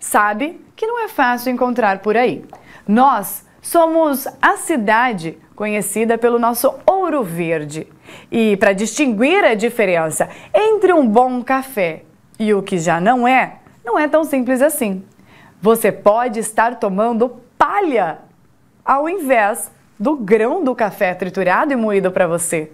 sabe que não é fácil encontrar por aí. Nós somos a cidade conhecida pelo nosso ouro verde. E para distinguir a diferença entre um bom café e o que já não é, não é tão simples assim. Você pode estar tomando palha ao invés do grão do café triturado e moído para você.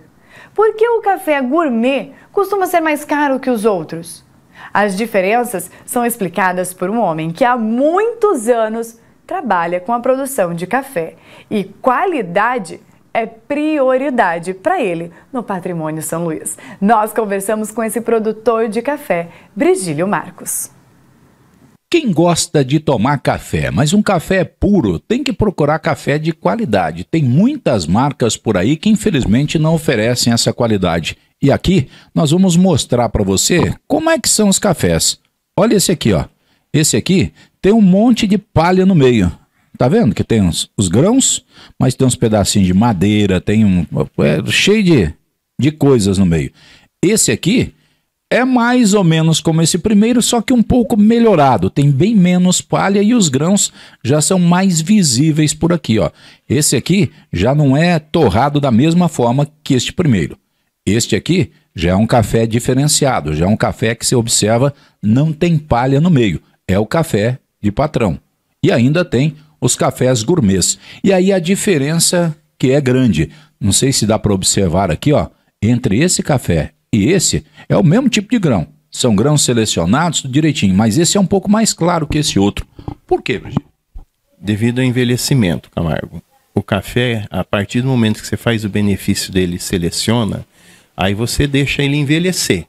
Por que o café gourmet costuma ser mais caro que os outros? As diferenças são explicadas por um homem que há muitos anos trabalha com a produção de café e qualidade é prioridade para ele no patrimônio São Luís. Nós conversamos com esse produtor de café, Brigílio Marcos. Quem gosta de tomar café, mas um café puro, tem que procurar café de qualidade. Tem muitas marcas por aí que infelizmente não oferecem essa qualidade. E aqui nós vamos mostrar para você como é que são os cafés. Olha esse aqui, ó. Esse aqui tem um monte de palha no meio. Tá vendo que tem uns, os grãos, mas tem uns pedacinhos de madeira, tem um é, cheio de, de coisas no meio. Esse aqui é mais ou menos como esse primeiro, só que um pouco melhorado. Tem bem menos palha e os grãos já são mais visíveis por aqui, ó. Esse aqui já não é torrado da mesma forma que este primeiro. Este aqui já é um café diferenciado, já é um café que se observa não tem palha no meio, é o café de patrão. E ainda tem os cafés gourmets. E aí a diferença que é grande, não sei se dá para observar aqui, ó, entre esse café e esse é o mesmo tipo de grão. São grãos selecionados direitinho, mas esse é um pouco mais claro que esse outro. Por quê, Brigitte? Devido ao envelhecimento, Camargo. O café, a partir do momento que você faz o benefício dele seleciona, Aí você deixa ele envelhecer.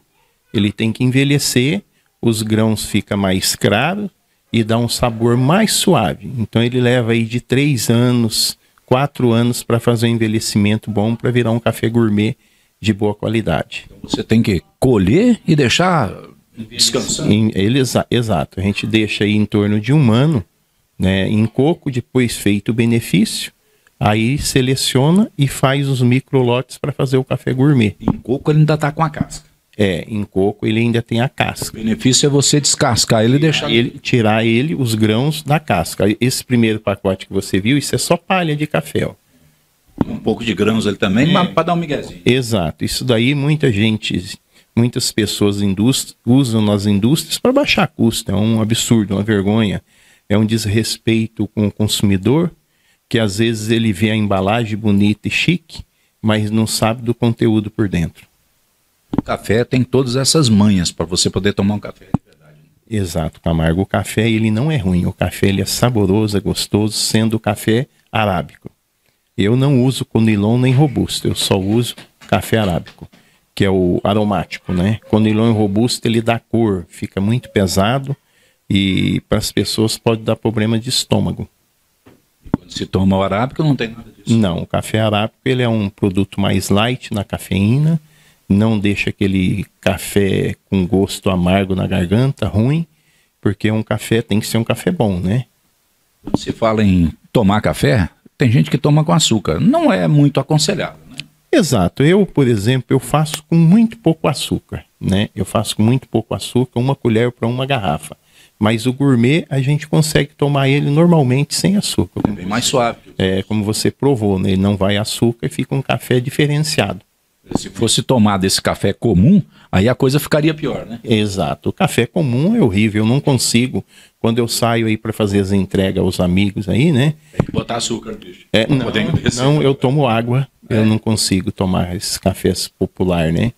Ele tem que envelhecer, os grãos ficam mais claros e dá um sabor mais suave. Então ele leva aí de 3 anos, 4 anos para fazer um envelhecimento bom para virar um café gourmet de boa qualidade. Então, você tem que colher e deixar descansando. ele, exa, exato. A gente deixa aí em torno de um ano né, em coco, depois feito o benefício Aí seleciona e faz os lotes para fazer o café gourmet. Em coco ele ainda está com a casca. É, em coco ele ainda tem a casca. O benefício é você descascar ele e deixar ele tirar ele os grãos da casca. Esse primeiro pacote que você viu, isso é só palha de café, ó. Um pouco de grãos ali também, é. para dar um miguezinho. Exato. Isso daí muita gente, muitas pessoas usam nas indústrias para baixar custo. É um absurdo, uma vergonha. É um desrespeito com o consumidor que às vezes ele vê a embalagem bonita e chique, mas não sabe do conteúdo por dentro. O café tem todas essas manhas para você poder tomar um café de verdade. Né? Exato, Camargo. O café ele não é ruim. O café ele é saboroso, é gostoso, sendo o café arábico. Eu não uso conilon nem robusto. Eu só uso café arábico, que é o aromático, né? Conilon robusto ele dá cor, fica muito pesado e para as pessoas pode dar problema de estômago se toma o arábico não tem nada disso. Não, o café é arábico ele é um produto mais light na cafeína, não deixa aquele café com gosto amargo na garganta, ruim, porque um café tem que ser um café bom, né? se fala em tomar café, tem gente que toma com açúcar. Não é muito aconselhado né? Exato. Eu, por exemplo, eu faço com muito pouco açúcar, né? Eu faço com muito pouco açúcar, uma colher para uma garrafa. Mas o gourmet, a gente consegue tomar ele normalmente sem açúcar. É bem mais suave. É, como você provou, né? ele não vai açúcar e fica um café diferenciado. Se fosse tomado esse café comum, aí a coisa ficaria pior, né? Exato. O café comum é horrível, eu não consigo. Quando eu saio aí para fazer as entregas aos amigos aí, né? Tem que botar açúcar, bicho. É, não, não, eu tomo água, é. eu não consigo tomar esses cafés popular, né?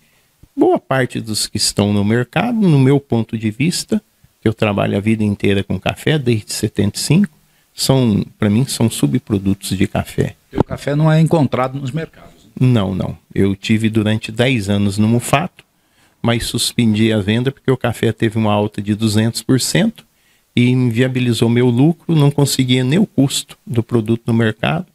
Boa parte dos que estão no mercado, no meu ponto de vista, que eu trabalho a vida inteira com café, desde 75, são, para mim, são subprodutos de café. O café não é encontrado nos mercados? Né? Não, não. Eu tive durante 10 anos no Mufato, mas suspendi a venda porque o café teve uma alta de 200% e inviabilizou meu lucro, não conseguia nem o custo do produto no mercado.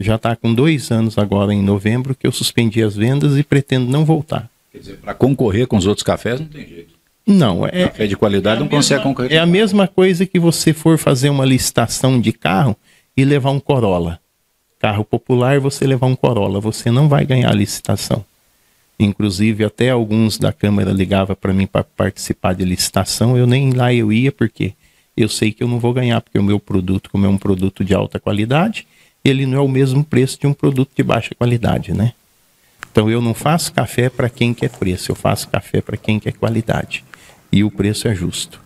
Já está com dois anos agora, em novembro, que eu suspendi as vendas e pretendo não voltar. Quer dizer, para concorrer com os outros cafés não tem jeito. Não, é. Café de qualidade é não mesma, consegue concorrer. É a mesma coisa que você for fazer uma licitação de carro e levar um Corolla. Carro popular, você levar um Corolla, você não vai ganhar a licitação. Inclusive, até alguns da Câmara ligavam para mim para participar de licitação, eu nem lá eu ia, porque eu sei que eu não vou ganhar, porque o meu produto, como é um produto de alta qualidade, ele não é o mesmo preço de um produto de baixa qualidade, né? Então eu não faço café para quem quer preço, eu faço café para quem quer qualidade e o preço é justo.